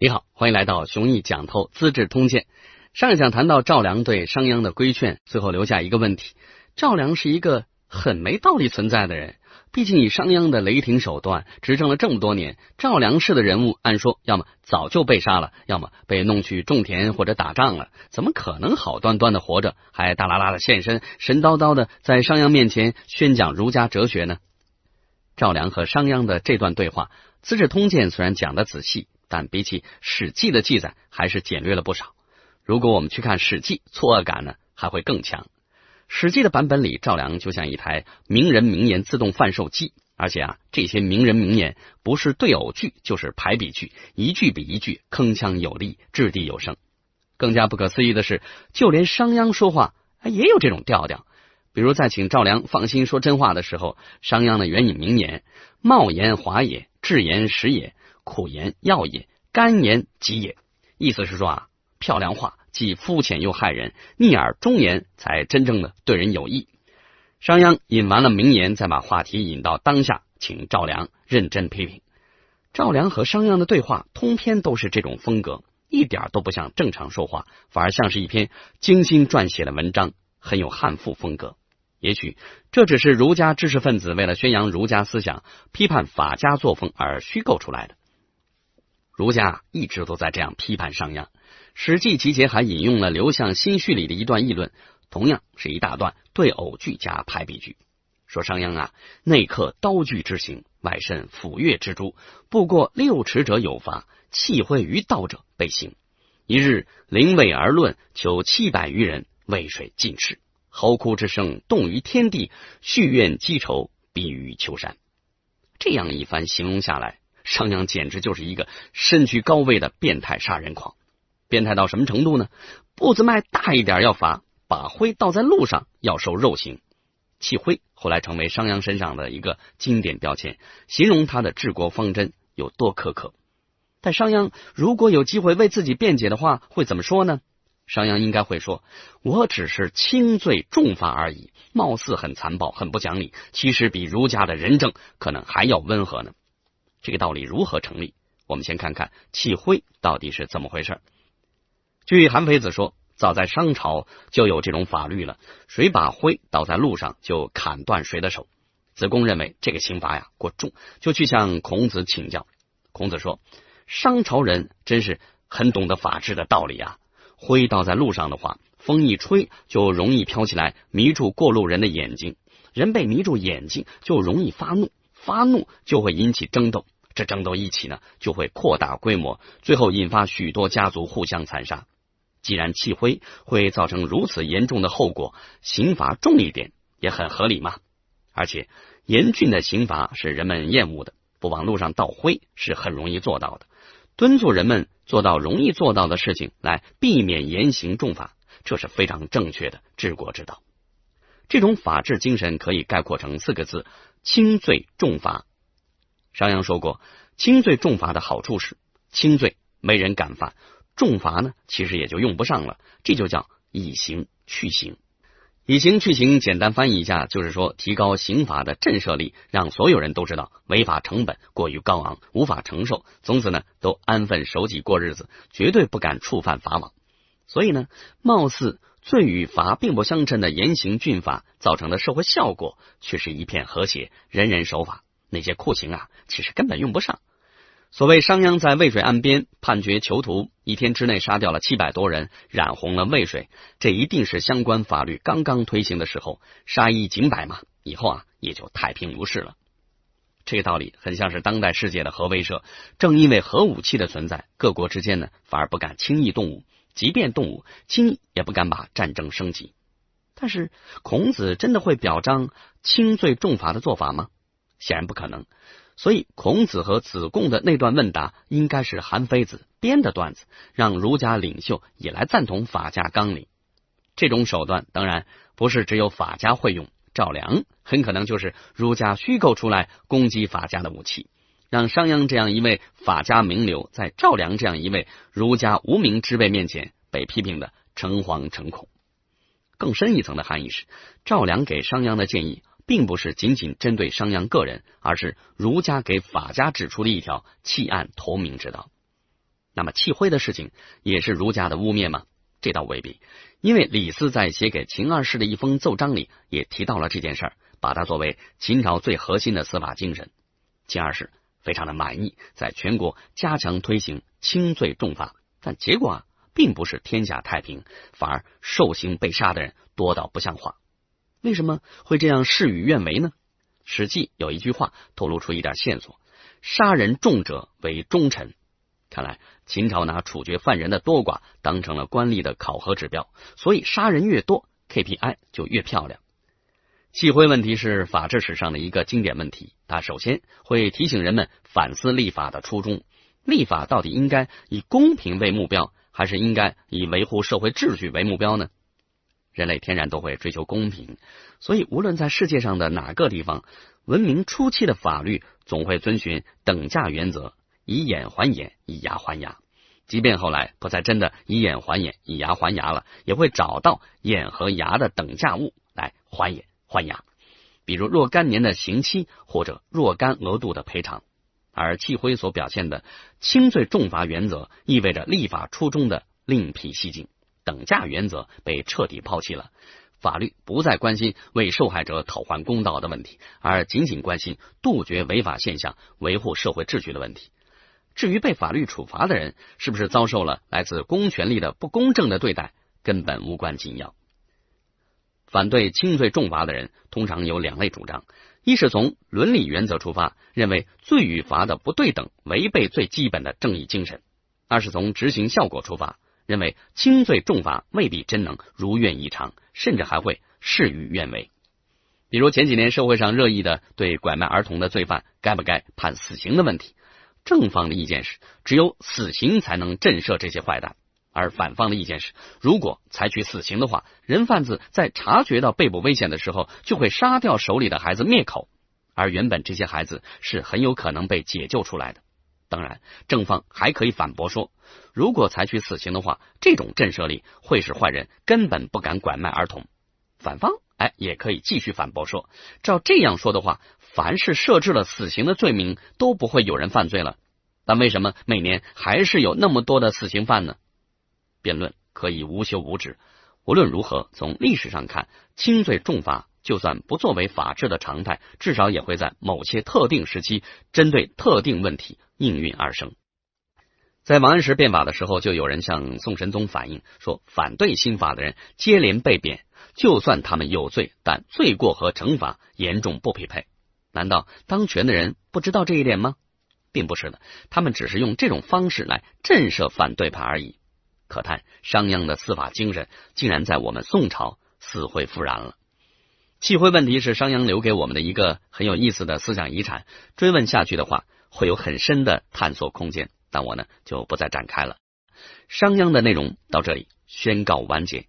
你好，欢迎来到熊毅讲透《资治通鉴》。上一讲谈到赵良对商鞅的规劝，最后留下一个问题：赵良是一个很没道理存在的人。毕竟以商鞅的雷霆手段执政了这么多年，赵良氏的人物按说要么早就被杀了，要么被弄去种田或者打仗了，怎么可能好端端的活着，还大啦啦的现身，神叨叨的在商鞅面前宣讲儒家哲学呢？赵良和商鞅的这段对话，《资治通鉴》虽然讲的仔细。但比起《史记》的记载，还是简略了不少。如果我们去看《史记》，错愕感呢还会更强。《史记》的版本里，赵良就像一台名人名言自动贩售机，而且啊，这些名人名言不是对偶句，就是排比句，一句比一句铿锵有力，掷地有声。更加不可思议的是，就连商鞅说话也有这种调调。比如在请赵良放心说真话的时候，商鞅呢援引名言：“貌言华也，智言实也。”苦言，药也；甘言，疾也。意思是说啊，漂亮话既肤浅又害人，逆耳忠言才真正的对人有益。商鞅引完了名言，再把话题引到当下，请赵良认真批评。赵良和商鞅的对话，通篇都是这种风格，一点都不像正常说话，反而像是一篇精心撰写的文章，很有汉赋风格。也许这只是儒家知识分子为了宣扬儒家思想、批判法家作风而虚构出来的。儒家一直都在这样批判商鞅，《史记》集节还引用了刘向《心绪》里的一段议论，同样是一大段对偶句加排比句，说商鞅啊，内克刀具之刑，外甚斧钺之诛，不过六尺者有罚，弃秽于道者被刑。一日临渭而论，求七百余人，渭水尽赤，嚎哭之声动于天地，蓄怨积仇，逼于丘山。这样一番形容下来。商鞅简直就是一个身居高位的变态杀人狂，变态到什么程度呢？步子迈大一点要罚，把灰倒在路上要受肉刑，弃灰后来成为商鞅身上的一个经典标签，形容他的治国方针有多苛刻。但商鞅如果有机会为自己辩解的话，会怎么说呢？商鞅应该会说：“我只是轻罪重罚而已，貌似很残暴、很不讲理，其实比儒家的仁政可能还要温和呢。”这个道理如何成立？我们先看看弃灰到底是怎么回事。据韩非子说，早在商朝就有这种法律了：谁把灰倒在路上，就砍断谁的手。子贡认为这个刑罚呀过重，就去向孔子请教。孔子说：“商朝人真是很懂得法治的道理啊！灰倒在路上的话，风一吹就容易飘起来，迷住过路人的眼睛。人被迷住眼睛，就容易发怒，发怒就会引起争斗。”这争斗一起呢，就会扩大规模，最后引发许多家族互相残杀。既然弃灰会造成如此严重的后果，刑罚重一点也很合理嘛。而且严峻的刑罚是人们厌恶的，不往路上倒灰是很容易做到的。敦促人们做到容易做到的事情，来避免严刑重罚，这是非常正确的治国之道。这种法治精神可以概括成四个字：轻罪重罚。商鞅说过：“轻罪重罚的好处是，轻罪没人敢犯，重罚呢，其实也就用不上了。这就叫以刑去刑。以刑去刑，简单翻译一下，就是说提高刑法的震慑力，让所有人都知道违法成本过于高昂，无法承受，从此呢都安分守己过日子，绝对不敢触犯法网。所以呢，貌似罪与罚并不相称的严刑峻法造成的社会效果，却是一片和谐，人人守法。”那些酷刑啊，其实根本用不上。所谓商鞅在渭水岸边判决囚徒，一天之内杀掉了七百多人，染红了渭水，这一定是相关法律刚刚推行的时候，杀一儆百嘛。以后啊，也就太平无事了。这个道理很像是当代世界的核威慑。正因为核武器的存在，各国之间呢反而不敢轻易动武，即便动武，轻易也不敢把战争升级。但是孔子真的会表彰轻罪重罚的做法吗？显然不可能，所以孔子和子贡的那段问答应该是韩非子编的段子，让儒家领袖也来赞同法家纲领。这种手段当然不是只有法家会用，赵良很可能就是儒家虚构出来攻击法家的武器，让商鞅这样一位法家名流在赵良这样一位儒家无名之辈面前被批评的诚惶诚恐。更深一层的含义是，赵良给商鞅的建议。并不是仅仅针对商鞅个人，而是儒家给法家指出了一条弃暗投明之道。那么弃灰的事情也是儒家的污蔑吗？这倒未必，因为李斯在写给秦二世的一封奏章里也提到了这件事儿，把它作为秦朝最核心的司法精神。秦二世非常的满意，在全国加强推行轻罪重罚，但结果啊，并不是天下太平，反而受刑被杀的人多到不像话。为什么会这样事与愿违呢？《史记》有一句话透露出一点线索：杀人重者为忠臣。看来秦朝拿处决犯人的多寡当成了官吏的考核指标，所以杀人越多，KPI 就越漂亮。弃灰问题是法治史上的一个经典问题，它首先会提醒人们反思立法的初衷：立法到底应该以公平为目标，还是应该以维护社会秩序为目标呢？人类天然都会追求公平，所以无论在世界上的哪个地方，文明初期的法律总会遵循等价原则，以眼还眼，以牙还牙。即便后来不再真的以眼还眼，以牙还牙了，也会找到眼和牙的等价物来还眼还牙。比如若干年的刑期或者若干额度的赔偿。而契辉所表现的轻罪重罚原则，意味着立法初衷的另辟蹊径。等价原则被彻底抛弃了，法律不再关心为受害者讨还公道的问题，而仅仅关心杜绝违法现象、维护社会秩序的问题。至于被法律处罚的人是不是遭受了来自公权力的不公正的对待，根本无关紧要。反对轻罪重罚的人通常有两类主张：一是从伦理原则出发，认为罪与罚的不对等违背最基本的正义精神；二是从执行效果出发。认为轻罪重罚未必真能如愿以偿，甚至还会事与愿违。比如前几年社会上热议的对拐卖儿童的罪犯该不该判死刑的问题，正方的意见是只有死刑才能震慑这些坏蛋，而反方的意见是如果采取死刑的话，人贩子在察觉到被捕危险的时候就会杀掉手里的孩子灭口，而原本这些孩子是很有可能被解救出来的。当然，正方还可以反驳说，如果采取死刑的话，这种震慑力会使坏人根本不敢拐卖儿童。反方哎，也可以继续反驳说，照这样说的话，凡是设置了死刑的罪名都不会有人犯罪了。但为什么每年还是有那么多的死刑犯呢？辩论可以无休无止。无论如何，从历史上看，轻罪重罚。就算不作为法治的常态，至少也会在某些特定时期针对特定问题应运而生。在王安石变法的时候，就有人向宋神宗反映说，反对新法的人接连被贬，就算他们有罪，但罪过和惩罚严重不匹配。难道当权的人不知道这一点吗？并不是的，他们只是用这种方式来震慑反对派而已。可叹商鞅的司法精神竟然在我们宋朝死灰复燃了。契灰问题是商鞅留给我们的一个很有意思的思想遗产。追问下去的话，会有很深的探索空间，但我呢就不再展开了。商鞅的内容到这里宣告完结。